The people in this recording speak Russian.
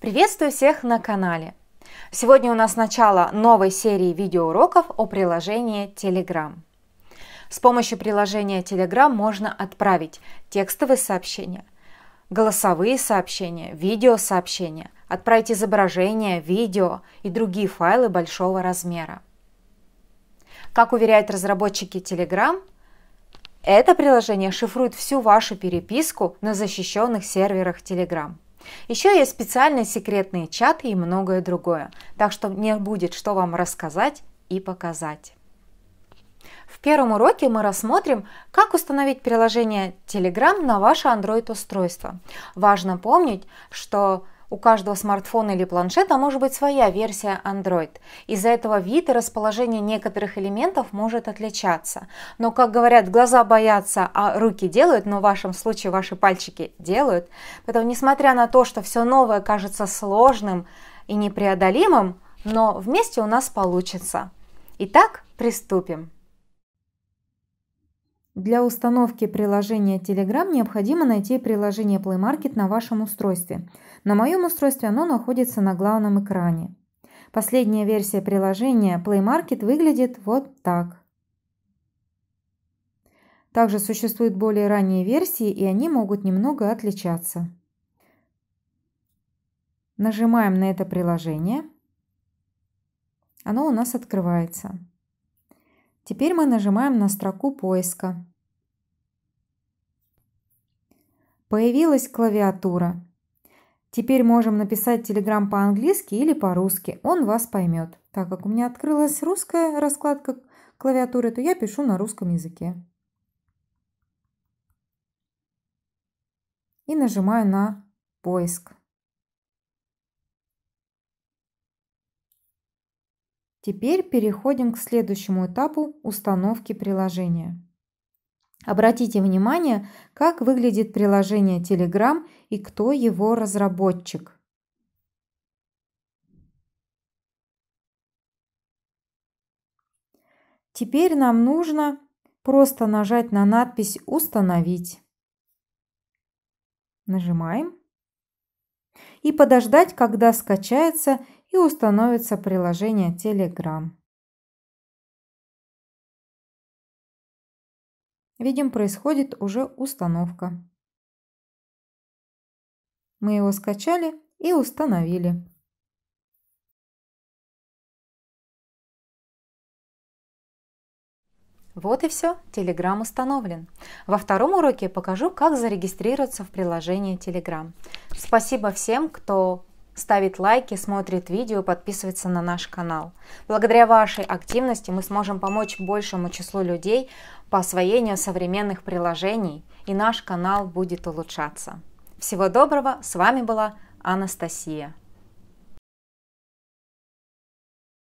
Приветствую всех на канале! Сегодня у нас начало новой серии видеоуроков о приложении Telegram. С помощью приложения Telegram можно отправить текстовые сообщения, голосовые сообщения, видеосообщения, отправить изображения, видео и другие файлы большого размера. Как уверяют разработчики Telegram, это приложение шифрует всю вашу переписку на защищенных серверах Telegram. Еще есть специальные секретные чаты и многое другое, так что мне будет что вам рассказать и показать. В первом уроке мы рассмотрим, как установить приложение Telegram на ваше Android устройство. Важно помнить, что у каждого смартфона или планшета может быть своя версия Android. Из-за этого вид и расположение некоторых элементов может отличаться. Но, как говорят, глаза боятся, а руки делают, но в вашем случае ваши пальчики делают. Поэтому, несмотря на то, что все новое кажется сложным и непреодолимым, но вместе у нас получится. Итак, приступим. Для установки приложения Telegram необходимо найти приложение Play Market на вашем устройстве. На моем устройстве оно находится на главном экране. Последняя версия приложения Play Market выглядит вот так. Также существуют более ранние версии, и они могут немного отличаться. Нажимаем на это приложение. Оно у нас открывается. Теперь мы нажимаем на строку поиска. Появилась клавиатура. Теперь можем написать Telegram по-английски или по-русски, он вас поймет. Так как у меня открылась русская раскладка клавиатуры, то я пишу на русском языке. И нажимаю на поиск. Теперь переходим к следующему этапу установки приложения. Обратите внимание, как выглядит приложение Telegram и кто его разработчик. Теперь нам нужно просто нажать на надпись «Установить». Нажимаем. И подождать, когда скачается и установится приложение Telegram. Видим, происходит уже установка. Мы его скачали и установили. Вот и все, Telegram установлен. Во втором уроке покажу, как зарегистрироваться в приложении Telegram. Спасибо всем, кто ставит лайки, смотрит видео, подписывается на наш канал. Благодаря вашей активности мы сможем помочь большему числу людей по освоению современных приложений, и наш канал будет улучшаться. Всего доброго, с вами была Анастасия.